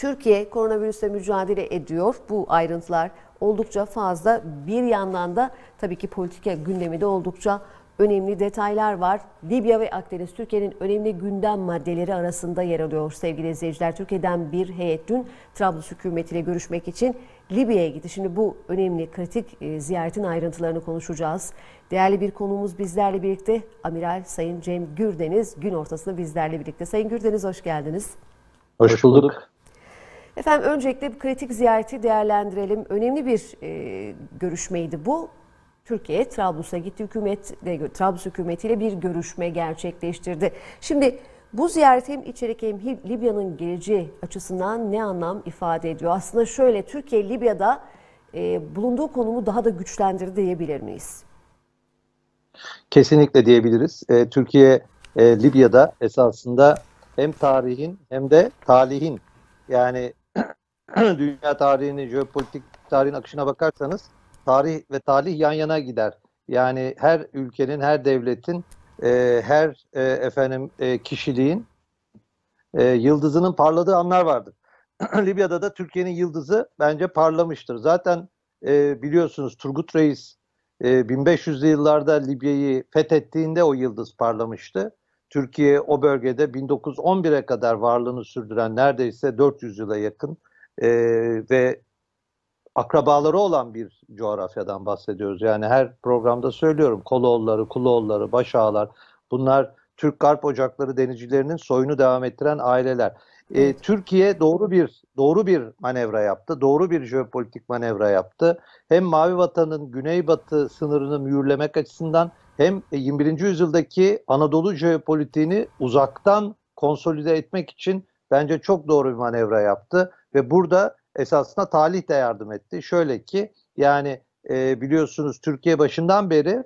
Türkiye koronavirüse mücadele ediyor. Bu ayrıntılar oldukça fazla. Bir yandan da tabii ki politika gündemi de oldukça önemli detaylar var. Libya ve Akdeniz Türkiye'nin önemli gündem maddeleri arasında yer alıyor sevgili izleyiciler. Türkiye'den bir heyet dün Trablus hükümetiyle görüşmek için Libya'ya gitti. Şimdi bu önemli kritik e, ziyaretin ayrıntılarını konuşacağız. Değerli bir konuğumuz bizlerle birlikte Amiral Sayın Cem Gürdeniz gün ortasında bizlerle birlikte. Sayın Gürdeniz hoş geldiniz. Hoş bulduk. Efendim öncelikle kritik ziyareti değerlendirelim. Önemli bir e, görüşmeydi bu. Türkiye Trablus'a gitti. Hükümet de Trablus hükümetiyle bir görüşme gerçekleştirdi. Şimdi bu ziyaret hem içerik hem Libya'nın geleceği açısından ne anlam ifade ediyor? Aslında şöyle Türkiye Libya'da e, bulunduğu konumu daha da güçlendirdi diyebilir miyiz? Kesinlikle diyebiliriz. E, Türkiye e, Libya'da esasında hem tarihin hem de talihin yani dünya tarihini, jeopolitik tarihin akışına bakarsanız tarih ve talih yan yana gider. Yani her ülkenin, her devletin, e, her e, efendim e, kişiliğin e, yıldızının parladığı anlar vardır. Libya'da da Türkiye'nin yıldızı bence parlamıştır. Zaten e, biliyorsunuz Turgut Reis e, 1500'lü yıllarda Libya'yı fethettiğinde o yıldız parlamıştı. Türkiye o bölgede 1911'e kadar varlığını sürdüren neredeyse 400 yıla yakın e, ve akrabaları olan bir coğrafyadan bahsediyoruz. Yani her programda söylüyorum Koloğulları, Kuloğulları, Başağlar bunlar Türk Garp Ocakları denizcilerinin soyunu devam ettiren aileler. E, Türkiye doğru bir doğru bir manevra yaptı. Doğru bir jeopolitik manevra yaptı. Hem Mavi Vatan'ın güneybatı sınırını mühürlemek açısından hem 21. E, yüzyıldaki Anadolu jeopolitiğini uzaktan konsolide etmek için bence çok doğru bir manevra yaptı. Ve burada esasında talih de yardım etti. Şöyle ki yani e, biliyorsunuz Türkiye başından beri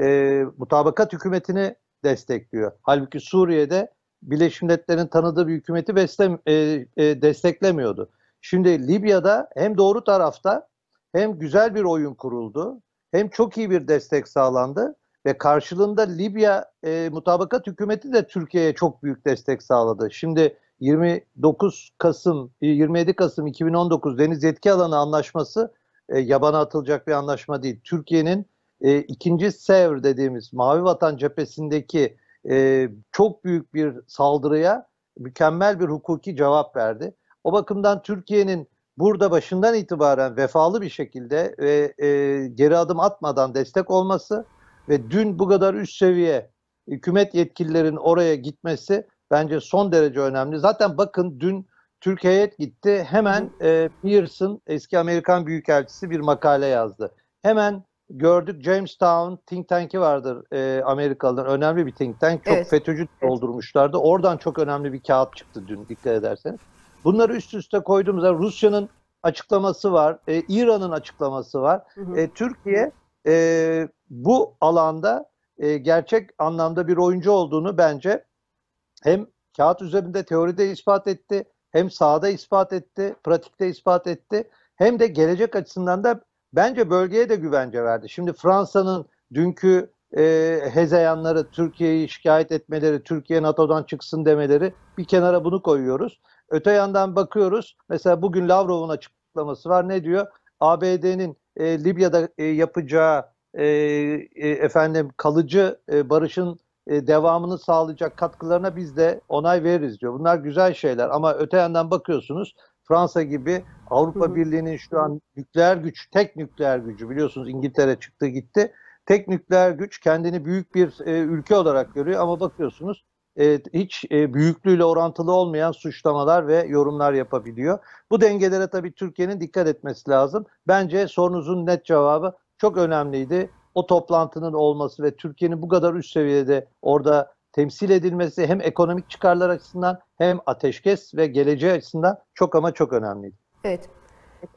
e, mutabakat hükümetini destekliyor. Halbuki Suriye'de Birleşmiş Milletler'in tanıdığı bir hükümeti beslem, e, e, desteklemiyordu. Şimdi Libya'da hem doğru tarafta hem güzel bir oyun kuruldu hem çok iyi bir destek sağlandı ve karşılığında Libya e, mutabakat hükümeti de Türkiye'ye çok büyük destek sağladı. Şimdi 29 Kasım 27 e, Kasım 2019 deniz yetki alanı anlaşması e, yabana atılacak bir anlaşma değil. Türkiye'nin e, ikinci Sevr dediğimiz Mavi Vatan cephesindeki e, çok büyük bir saldırıya mükemmel bir hukuki cevap verdi. O bakımdan Türkiye'nin burada başından itibaren vefalı bir şekilde ve e, geri adım atmadan destek olması ve dün bu kadar üst seviye hükümet yetkililerin oraya gitmesi bence son derece önemli. Zaten bakın dün Türkiye'ye gitti. Hemen e, Pearson eski Amerikan Büyükelçisi bir makale yazdı. Hemen gördük Jamestown think tank'i vardır e, Amerikalıların önemli bir think tank. Çok evet. FETÖ'cü doldurmuşlardı. Oradan çok önemli bir kağıt çıktı dün dikkat ederseniz. Bunları üst üste koyduğumuzda Rusya'nın açıklaması var. E, İran'ın açıklaması var. Hı hı. E, Türkiye e, bu alanda e, gerçek anlamda bir oyuncu olduğunu bence hem kağıt üzerinde teoride ispat etti, hem sahada ispat etti, pratikte ispat etti. Hem de gelecek açısından da bence bölgeye de güvence verdi. Şimdi Fransa'nın dünkü e, hezeyanları, Türkiye'yi şikayet etmeleri, Türkiye NATO'dan çıksın demeleri bir kenara bunu koyuyoruz. Öte yandan bakıyoruz. Mesela bugün Lavrov'un açıklaması var. Ne diyor? ABD'nin e, Libya'da e, yapacağı e, e, efendim kalıcı e, barışın e, devamını sağlayacak katkılarına biz de onay veririz diyor. Bunlar güzel şeyler ama öte yandan bakıyorsunuz Fransa gibi Avrupa Birliği'nin şu an nükleer güç, tek nükleer gücü biliyorsunuz İngiltere çıktı gitti. Tek nükleer güç kendini büyük bir e, ülke olarak görüyor ama bakıyorsunuz e, hiç e, büyüklüğüyle orantılı olmayan suçlamalar ve yorumlar yapabiliyor. Bu dengelere tabii Türkiye'nin dikkat etmesi lazım. Bence sorunuzun net cevabı çok önemliydi o toplantının olması ve Türkiye'nin bu kadar üst seviyede orada temsil edilmesi hem ekonomik çıkarlar açısından hem ateşkes ve geleceği açısından çok ama çok önemliydi. Evet.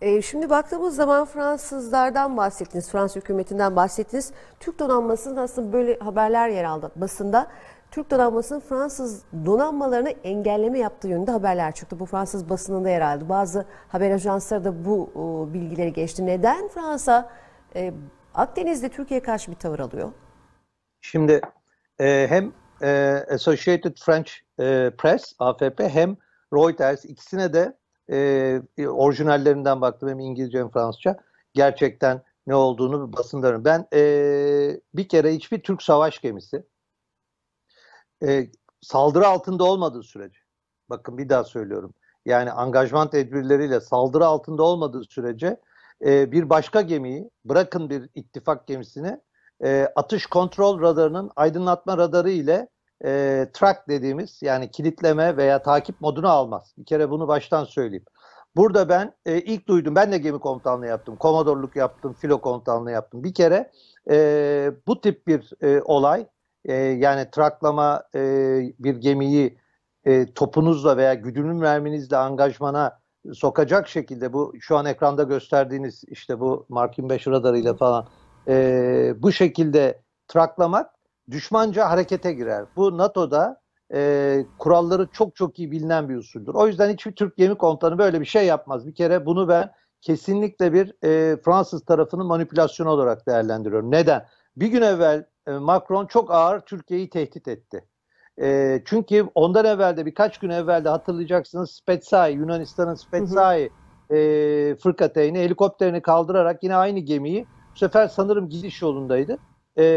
Ee, şimdi baktığımız zaman Fransızlardan bahsettiniz, Fransız hükümetinden bahsettiniz. Türk donanmasının aslında böyle haberler yer aldı basında. Türk donanmasının Fransız donanmalarını engelleme yaptığı yönünde haberler çıktı. Bu Fransız basınında yer aldı. Bazı haber ajansları da bu e, bilgileri geçti. Neden Fransa e, Akdeniz'de Türkiye karşı bir tavır alıyor. Şimdi e, hem e, Associated French e, Press, AFP hem Reuters ikisine de e, e, orijinallerinden baktım hem İngilizce hem Fransızca. Gerçekten ne olduğunu basınlarım. Ben e, bir kere hiçbir Türk savaş gemisi e, saldırı altında olmadığı sürece, bakın bir daha söylüyorum. Yani angajman tedbirleriyle saldırı altında olmadığı sürece e, bir başka gemiyi bırakın bir ittifak gemisini e, atış kontrol radarının aydınlatma radarı ile e, track dediğimiz yani kilitleme veya takip modunu almaz. Bir kere bunu baştan söyleyeyim. Burada ben e, ilk duydum. Ben de gemi komutanlığı yaptım. Komodorluk yaptım. Filo komutanlığı yaptım. Bir kere e, bu tip bir e, olay e, yani traklama e, bir gemiyi e, topunuzla veya güdümlü merminizle angajmana sokacak şekilde bu şu an ekranda gösterdiğiniz işte bu Mark 25 radarıyla falan e, bu şekilde traklamak düşmanca harekete girer. Bu NATO'da e, kuralları çok çok iyi bilinen bir usuldür. O yüzden hiçbir Türk gemi komutanı böyle bir şey yapmaz. Bir kere bunu ben kesinlikle bir e, Fransız tarafının manipülasyonu olarak değerlendiriyorum. Neden? Bir gün evvel e, Macron çok ağır Türkiye'yi tehdit etti. E, çünkü ondan evvel de birkaç gün evvelde hatırlayacaksınız Spetsai, Yunanistan'ın Spetsai hı hı. e, fırkateyni helikopterini kaldırarak yine aynı gemiyi bu sefer sanırım gidiş yolundaydı. E,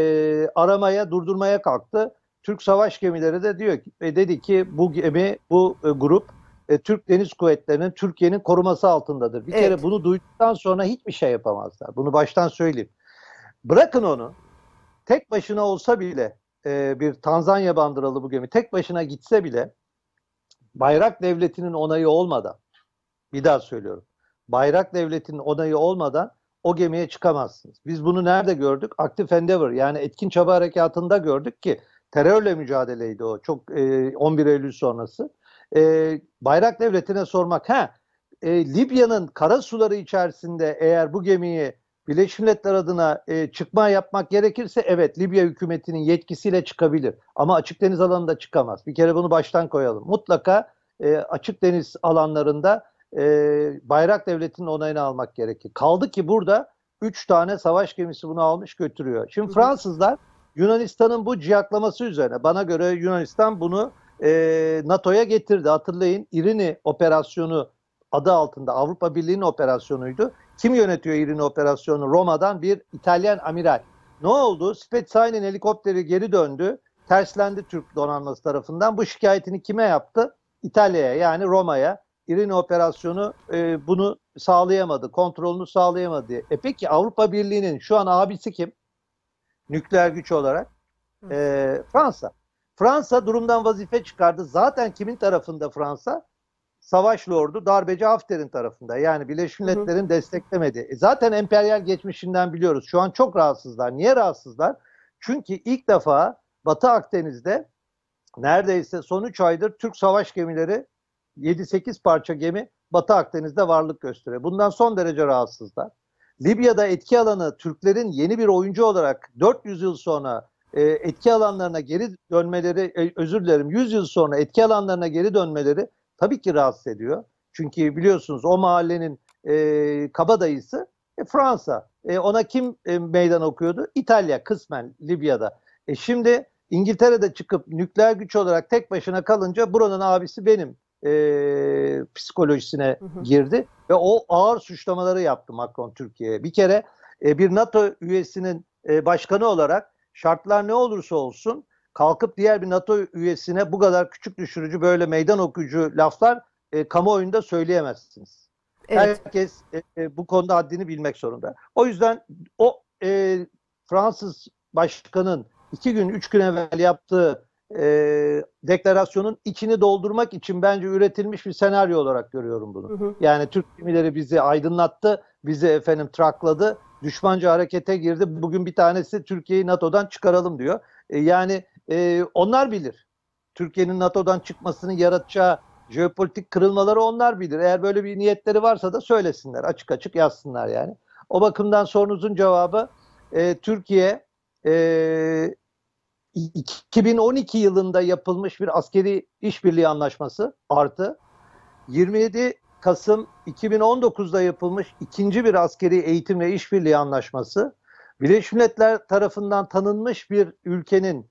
aramaya, durdurmaya kalktı. Türk savaş gemileri de diyor ki, e, dedi ki bu gemi, bu e, grup e, Türk Deniz Kuvvetleri'nin Türkiye'nin koruması altındadır. Bir evet. kere bunu duyduktan sonra hiçbir şey yapamazlar. Bunu baştan söyleyeyim. Bırakın onu. Tek başına olsa bile e, bir Tanzanya bandıralı bu gemi tek başına gitse bile bayrak devletinin onayı olmadan bir daha söylüyorum. Bayrak devletinin onayı olmadan o gemiye çıkamazsınız. Biz bunu nerede gördük? Active Endeavor yani etkin çaba harekatında gördük ki terörle mücadeleydi o çok e, 11 Eylül sonrası. E, bayrak devletine sormak ha e, Libya'nın kara suları içerisinde eğer bu gemiyi Birleşmiş Milletler adına e, çıkma yapmak gerekirse evet Libya hükümetinin yetkisiyle çıkabilir. Ama açık deniz alanında çıkamaz. Bir kere bunu baştan koyalım. Mutlaka e, açık deniz alanlarında e, bayrak devletinin onayını almak gerekir. Kaldı ki burada 3 tane savaş gemisi bunu almış götürüyor. Şimdi Fransızlar Yunanistan'ın bu ciyaklaması üzerine bana göre Yunanistan bunu e, NATO'ya getirdi. Hatırlayın İrini operasyonu adı altında Avrupa Birliği'nin operasyonuydu. Kim yönetiyor İrini operasyonu? Roma'dan bir İtalyan amiral. Ne oldu? Spetsain'in helikopteri geri döndü. Terslendi Türk donanması tarafından. Bu şikayetini kime yaptı? İtalya'ya yani Roma'ya. İrini operasyonu e, bunu sağlayamadı, kontrolünü sağlayamadı diye. E peki Avrupa Birliği'nin şu an abisi kim? Nükleer güç olarak. E, Fransa. Fransa durumdan vazife çıkardı. Zaten kimin tarafında Fransa? savaş lordu darbeci Hafter'in tarafında. Yani Birleşmiş Milletler'in desteklemedi. E zaten emperyal geçmişinden biliyoruz. Şu an çok rahatsızlar. Niye rahatsızlar? Çünkü ilk defa Batı Akdeniz'de neredeyse son 3 aydır Türk savaş gemileri 7-8 parça gemi Batı Akdeniz'de varlık gösteriyor. Bundan son derece rahatsızlar. Libya'da etki alanı Türklerin yeni bir oyuncu olarak 400 yıl sonra e, etki alanlarına geri dönmeleri, e, özür dilerim 100 yıl sonra etki alanlarına geri dönmeleri Tabii ki rahatsız ediyor. Çünkü biliyorsunuz o mahallenin e, kabadayısı e, Fransa. E, ona kim e, meydan okuyordu? İtalya kısmen Libya'da. E şimdi İngiltere'de çıkıp nükleer güç olarak tek başına kalınca buranın abisi benim e, psikolojisine hı hı. girdi. Ve o ağır suçlamaları yaptı Macron Türkiye'ye. Bir kere e, bir NATO üyesinin e, başkanı olarak şartlar ne olursa olsun kalkıp diğer bir NATO üyesine bu kadar küçük düşürücü böyle meydan okuyucu laflar e, kamuoyunda söyleyemezsiniz. Evet. Herkes e, e, bu konuda haddini bilmek zorunda. O yüzden o e, Fransız başkanın iki gün, üç gün evvel yaptığı e, deklarasyonun içini doldurmak için bence üretilmiş bir senaryo olarak görüyorum bunu. Hı hı. Yani Türk gemileri bizi aydınlattı, bizi efendim trakladı, düşmanca harekete girdi. Bugün bir tanesi Türkiye'yi NATO'dan çıkaralım diyor. E, yani e, onlar bilir. Türkiye'nin NATO'dan çıkmasını yaratacağı jeopolitik kırılmaları onlar bilir. Eğer böyle bir niyetleri varsa da söylesinler. Açık açık yazsınlar yani. O bakımdan sorunuzun cevabı e, Türkiye e, 2012 yılında yapılmış bir askeri işbirliği anlaşması artı 27 Kasım 2019'da yapılmış ikinci bir askeri eğitim ve işbirliği anlaşması Birleşmiş Milletler tarafından tanınmış bir ülkenin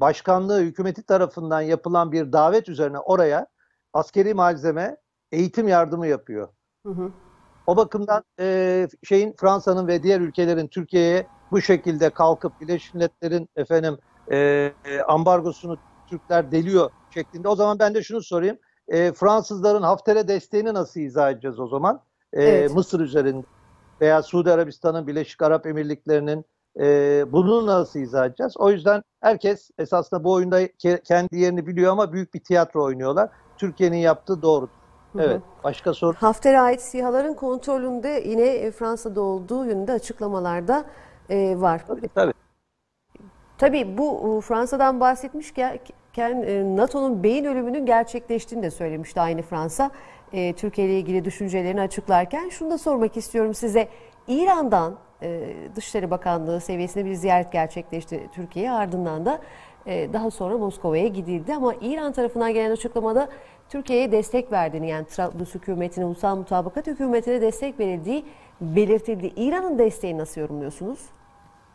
başkanlığı hükümeti tarafından yapılan bir davet üzerine oraya askeri malzeme eğitim yardımı yapıyor. Hı hı. O bakımdan e, şeyin Fransa'nın ve diğer ülkelerin Türkiye'ye bu şekilde kalkıp Birleşmiş Milletler'in efendim e, e ambargosunu Türkler deliyor şeklinde. O zaman ben de şunu sorayım. E, Fransızların Hafter'e desteğini nasıl izah edeceğiz o zaman? E, evet. Mısır üzerinde veya Suudi Arabistan'ın, Birleşik Arap Emirlikleri'nin e, bunu nasıl izah edeceğiz? O yüzden herkes esasında bu oyunda ke- kendi yerini biliyor ama büyük bir tiyatro oynuyorlar. Türkiye'nin yaptığı doğru. Evet. Başka soru? Hafter'e ait SİHA'ların kontrolünde yine Fransa'da olduğu yönünde açıklamalarda e, var. Tabii tabii. Tabii bu e, Fransa'dan bahsetmişken e, NATO'nun beyin ölümünün gerçekleştiğini de söylemişti aynı Fransa. E, Türkiye ile ilgili düşüncelerini açıklarken şunu da sormak istiyorum size. İran'dan ee, Dışişleri Bakanlığı seviyesinde bir ziyaret gerçekleşti Türkiye'ye. Ardından da e, daha sonra Moskova'ya gidildi. Ama İran tarafından gelen açıklamada Türkiye'ye destek verdiğini yani Trablus hükümetine, ulusal mutabakat hükümetine destek verildiği belirtildi. İran'ın desteği nasıl yorumluyorsunuz?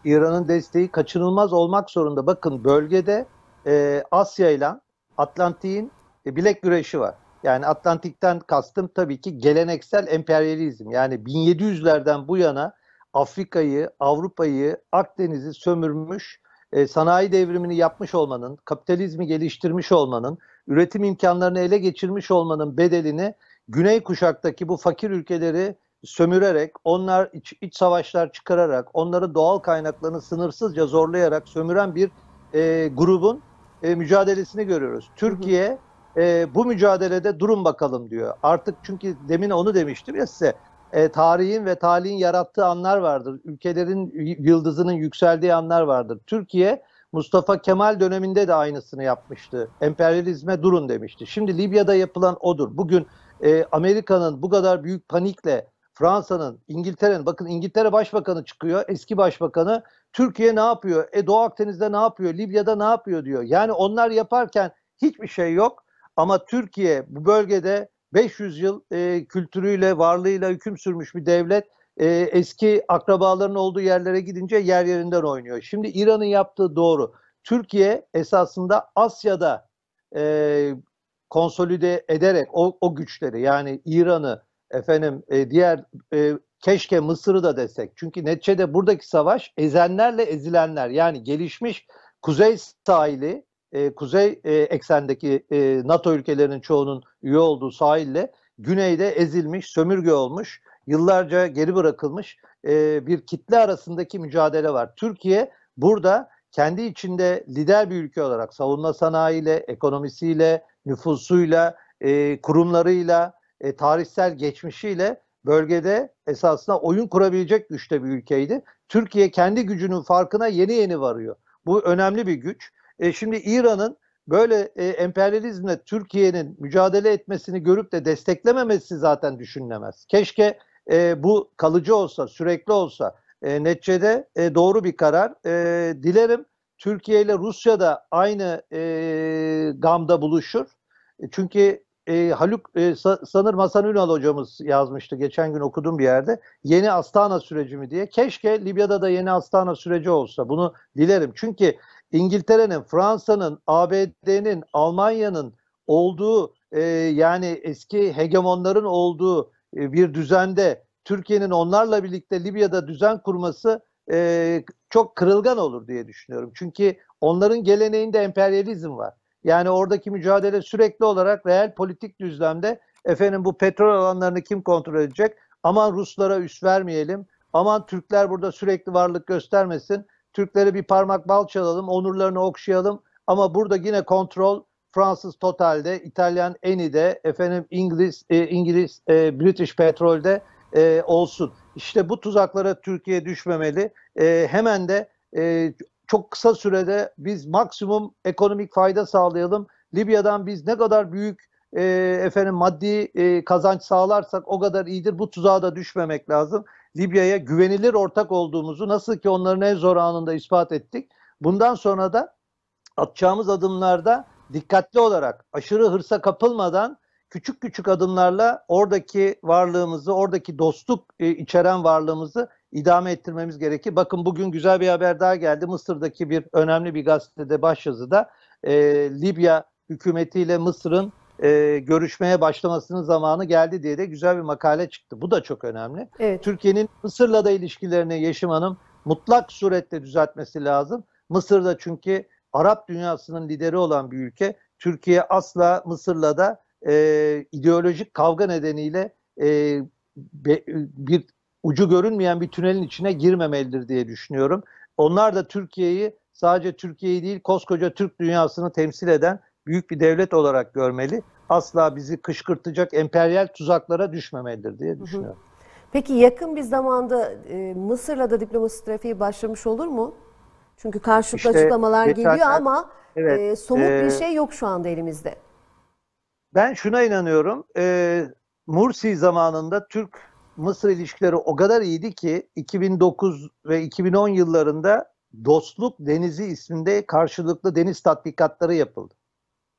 İran'ın desteği kaçınılmaz olmak zorunda. Bakın bölgede e, Asya ile Atlantik'in e, bilek güreşi var. Yani Atlantik'ten kastım tabii ki geleneksel emperyalizm. Yani 1700'lerden bu yana Afrika'yı, Avrupa'yı, Akdeniz'i sömürmüş, e, sanayi devrimini yapmış olmanın, kapitalizmi geliştirmiş olmanın, üretim imkanlarını ele geçirmiş olmanın bedelini Güney kuşaktaki bu fakir ülkeleri sömürerek, onlar iç, iç savaşlar çıkararak, onları doğal kaynaklarını sınırsızca zorlayarak sömüren bir e, grubun e, mücadelesini görüyoruz. Türkiye e, bu mücadelede durun bakalım diyor. Artık çünkü demin onu demiştim ya size e, tarihin ve talihin yarattığı anlar vardır. Ülkelerin yıldızının yükseldiği anlar vardır. Türkiye Mustafa Kemal döneminde de aynısını yapmıştı. Emperyalizme durun demişti. Şimdi Libya'da yapılan odur. Bugün e, Amerika'nın bu kadar büyük panikle Fransa'nın, İngiltere'nin, bakın İngiltere Başbakanı çıkıyor, eski başbakanı. Türkiye ne yapıyor? E Doğu Akdeniz'de ne yapıyor? Libya'da ne yapıyor diyor. Yani onlar yaparken hiçbir şey yok. Ama Türkiye bu bölgede 500 yıl e, kültürüyle, varlığıyla hüküm sürmüş bir devlet e, eski akrabaların olduğu yerlere gidince yer yerinden oynuyor. Şimdi İran'ın yaptığı doğru. Türkiye esasında Asya'da e, konsolide ederek o, o güçleri yani İran'ı efendim e, diğer e, keşke Mısır'ı da desek. Çünkü neticede buradaki savaş ezenlerle ezilenler yani gelişmiş kuzey sahili e, kuzey e, eksendeki e, NATO ülkelerinin çoğunun üye olduğu sahille güneyde ezilmiş, sömürge olmuş, yıllarca geri bırakılmış e, bir kitle arasındaki mücadele var. Türkiye burada kendi içinde lider bir ülke olarak savunma sanayiyle, ekonomisiyle, nüfusuyla, e, kurumlarıyla, e, tarihsel geçmişiyle bölgede esasında oyun kurabilecek güçte bir ülkeydi. Türkiye kendi gücünün farkına yeni yeni varıyor. Bu önemli bir güç. E, şimdi İran'ın böyle e, emperyalizmle Türkiye'nin mücadele etmesini görüp de desteklememesi zaten düşünülemez. Keşke e, bu kalıcı olsa, sürekli olsa. E, neticede e, doğru bir karar. E, dilerim Türkiye ile Rusya da aynı e, gamda buluşur. E, çünkü e, Haluk e, sa, sanırım Hasan Ünal hocamız yazmıştı geçen gün okudum bir yerde. Yeni Astana süreci mi diye. Keşke Libya'da da yeni Astana süreci olsa. Bunu dilerim. Çünkü İngiltere'nin, Fransa'nın, ABD'nin, Almanya'nın olduğu e, yani eski hegemonların olduğu e, bir düzende Türkiye'nin onlarla birlikte Libya'da düzen kurması e, çok kırılgan olur diye düşünüyorum. Çünkü onların geleneğinde emperyalizm var. Yani oradaki mücadele sürekli olarak reel politik düzlemde efendim bu petrol alanlarını kim kontrol edecek? Aman Ruslara üst vermeyelim. Aman Türkler burada sürekli varlık göstermesin. Türkleri bir parmak bal çalalım, onurlarını okşayalım. Ama burada yine kontrol Fransız Total'de, İtalyan Eni'de, efendim İngiliz e, İngiliz e, British Petrol'de e, olsun. İşte bu tuzaklara Türkiye düşmemeli. E, hemen de e, çok kısa sürede biz maksimum ekonomik fayda sağlayalım. Libya'dan biz ne kadar büyük e, efendim maddi e, kazanç sağlarsak o kadar iyidir. Bu tuzağa da düşmemek lazım. Libya'ya güvenilir ortak olduğumuzu nasıl ki onların en zor anında ispat ettik. Bundan sonra da atacağımız adımlarda dikkatli olarak aşırı hırsa kapılmadan küçük küçük adımlarla oradaki varlığımızı, oradaki dostluk e, içeren varlığımızı idame ettirmemiz gerekir. Bakın bugün güzel bir haber daha geldi. Mısır'daki bir önemli bir gazetede başyazıda e, Libya hükümetiyle Mısır'ın e, görüşmeye başlamasının zamanı geldi diye de güzel bir makale çıktı. Bu da çok önemli. Evet. Türkiye'nin Mısır'la da ilişkilerini Yeşim Hanım mutlak surette düzeltmesi lazım. Mısır'da çünkü Arap dünyasının lideri olan bir ülke. Türkiye asla Mısır'la da e, ideolojik kavga nedeniyle e, be, bir ucu görünmeyen bir tünelin içine girmemelidir diye düşünüyorum. Onlar da Türkiye'yi sadece Türkiye'yi değil koskoca Türk dünyasını temsil eden büyük bir devlet olarak görmeli. Asla bizi kışkırtacak emperyal tuzaklara düşmemelidir diye düşünüyorum. Peki yakın bir zamanda e, Mısır'la da diplomasi trafiği başlamış olur mu? Çünkü karşılıklı işte, açıklamalar geçen, geliyor ama evet, e, somut e, bir şey yok şu anda elimizde. Ben şuna inanıyorum. E, Mursi zamanında Türk Mısır ilişkileri o kadar iyiydi ki 2009 ve 2010 yıllarında Dostluk Denizi isminde karşılıklı deniz tatbikatları yapıldı.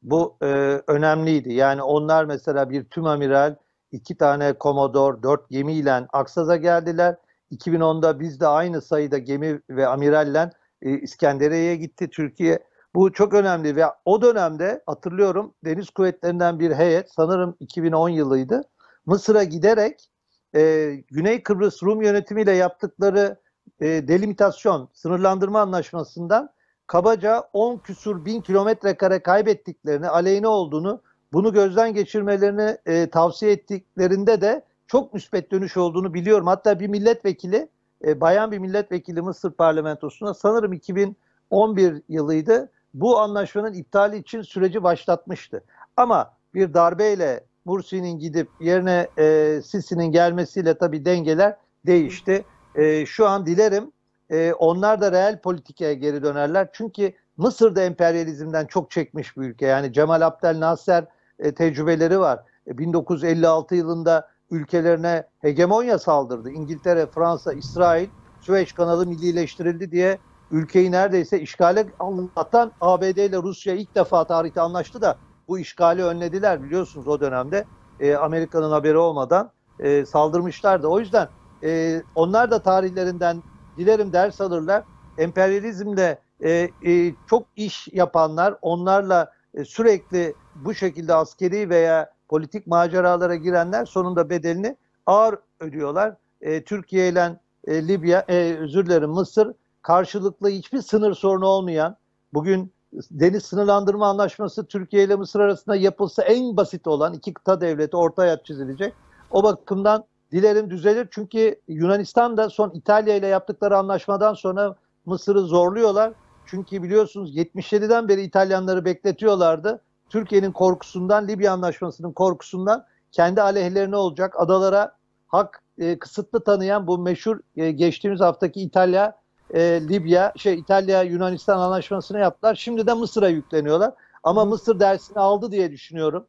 Bu e, önemliydi. Yani onlar mesela bir tüm amiral, iki tane komodor, dört gemiyle Aksaz'a geldiler. 2010'da biz de aynı sayıda gemi ve amiralle e, İskenderiye'ye gitti Türkiye. Bu çok önemli ve o dönemde hatırlıyorum Deniz Kuvvetlerinden bir heyet sanırım 2010 yılıydı. Mısır'a giderek e, Güney Kıbrıs Rum yönetimiyle yaptıkları e, delimitasyon, sınırlandırma anlaşmasından kabaca 10 küsur bin kilometre kare kaybettiklerini, aleyhine olduğunu, bunu gözden geçirmelerini e, tavsiye ettiklerinde de çok müspet dönüş olduğunu biliyorum. Hatta bir milletvekili, e, bayan bir milletvekili Mısır parlamentosuna sanırım 2011 yılıydı. Bu anlaşmanın iptali için süreci başlatmıştı. Ama bir darbeyle Mursi'nin gidip yerine e, Sisi'nin gelmesiyle tabii dengeler değişti. E, şu an dilerim e, onlar da reel politikaya geri dönerler. Çünkü Mısır da emperyalizmden çok çekmiş bir ülke. Yani Cemal Abdel Nasser e, tecrübeleri var. E, 1956 yılında ülkelerine hegemonya saldırdı. İngiltere, Fransa, İsrail, Süveyş kanalı millileştirildi diye ülkeyi neredeyse işgale anlatan ABD ile Rusya ilk defa tarihte anlaştı da bu işgali önlediler biliyorsunuz o dönemde. E, Amerika'nın haberi olmadan e, saldırmışlardı. O yüzden e, onlar da tarihlerinden dilerim ders alırlar. Emperyalizmle e, e, çok iş yapanlar onlarla e, sürekli bu şekilde askeri veya politik maceralara girenler sonunda bedelini ağır ödüyorlar. E, Türkiye ile e, Libya, e, özür dilerim Mısır karşılıklı hiçbir sınır sorunu olmayan, bugün deniz sınırlandırma anlaşması Türkiye ile Mısır arasında yapılsa en basit olan iki kıta devleti ortaya çizilecek. O bakımdan dilerim düzelir çünkü Yunanistan da son İtalya ile yaptıkları anlaşmadan sonra Mısır'ı zorluyorlar. Çünkü biliyorsunuz 77'den beri İtalyanları bekletiyorlardı. Türkiye'nin korkusundan, Libya anlaşmasının korkusundan kendi aleyhlerine olacak adalara hak e, kısıtlı tanıyan bu meşhur e, geçtiğimiz haftaki İtalya e, Libya, şey İtalya, Yunanistan anlaşmasını yaptılar. Şimdi de Mısır'a yükleniyorlar. Ama Mısır dersini aldı diye düşünüyorum.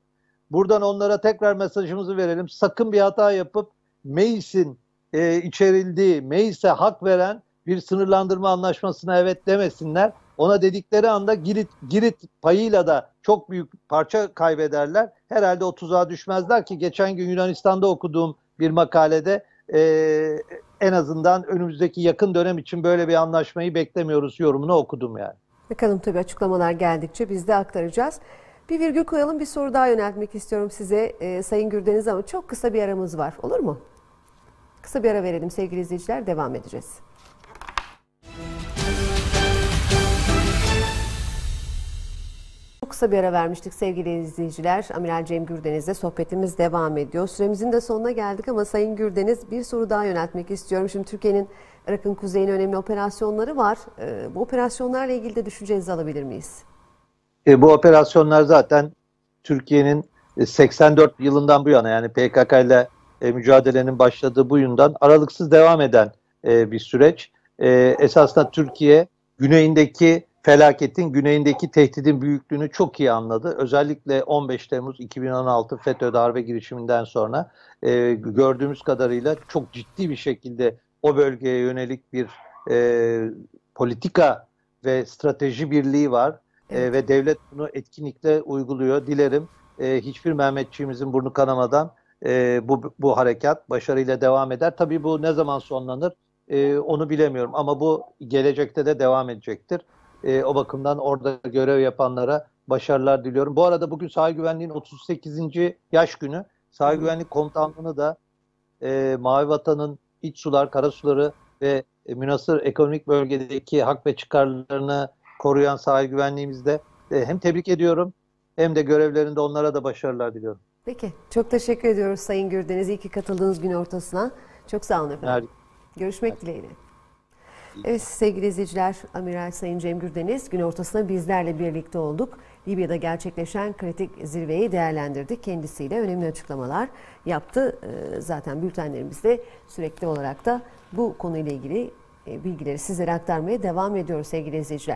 Buradan onlara tekrar mesajımızı verelim. Sakın bir hata yapıp Meis'in e, içerildiği, Meis'e hak veren bir sınırlandırma anlaşmasına evet demesinler. Ona dedikleri anda Girit, Girit payıyla da çok büyük parça kaybederler. Herhalde 30'a düşmezler ki geçen gün Yunanistan'da okuduğum bir makalede e, en azından önümüzdeki yakın dönem için böyle bir anlaşmayı beklemiyoruz yorumunu okudum yani. Bakalım tabii açıklamalar geldikçe biz de aktaracağız. Bir virgül koyalım bir soru daha yöneltmek istiyorum size e, Sayın Gürdeniz ama çok kısa bir aramız var olur mu? Kısa bir ara verelim sevgili izleyiciler devam edeceğiz. Çok kısa bir ara vermiştik sevgili izleyiciler. Amiral Cem Gürdeniz'le sohbetimiz devam ediyor. Süremizin de sonuna geldik ama Sayın Gürdeniz bir soru daha yöneltmek istiyorum. Şimdi Türkiye'nin Irak'ın kuzeyine önemli operasyonları var. Ee, bu operasyonlarla ilgili de düşüncenizi alabilir miyiz? E, bu operasyonlar zaten Türkiye'nin 84 e, yılından bu yana yani PKK ile e, mücadelenin başladığı bu yıldan aralıksız devam eden e, bir süreç. esasında Türkiye güneyindeki felaketin güneyindeki tehdidin büyüklüğünü çok iyi anladı. Özellikle 15 Temmuz 2016 FETÖ darbe girişiminden sonra e, gördüğümüz kadarıyla çok ciddi bir şekilde o bölgeye yönelik bir e, politika ve strateji birliği var e, ve devlet bunu etkinlikle uyguluyor. Dilerim e, hiçbir Mehmetçiğimizin burnu kanamadan e, bu, bu harekat başarıyla devam eder. Tabii bu ne zaman sonlanır e, onu bilemiyorum ama bu gelecekte de devam edecektir. E, o bakımdan orada görev yapanlara başarılar diliyorum. Bu arada bugün sahil güvenliğin 38. yaş günü. Sahil güvenlik komutanlığını da e, Mavi Vatan'ın iç sular, karasuları ve e, münasır ekonomik bölgedeki hak ve çıkarlarını koruyan sahil güvenliğimizde e, hem tebrik ediyorum hem de görevlerinde onlara da başarılar diliyorum. Peki. Çok teşekkür ediyoruz Sayın Gürdeniz. İyi ki katıldığınız gün ortasına. Çok sağ olun efendim. Evet. Görüşmek evet. dileğiyle. Evet sevgili izleyiciler, Amiral Sayın Cem Gürdeniz gün ortasında bizlerle birlikte olduk. Libya'da gerçekleşen kritik zirveyi değerlendirdi Kendisiyle önemli açıklamalar yaptı. Ee, zaten bültenlerimizde sürekli olarak da bu konuyla ilgili e, bilgileri sizlere aktarmaya devam ediyoruz sevgili izleyiciler.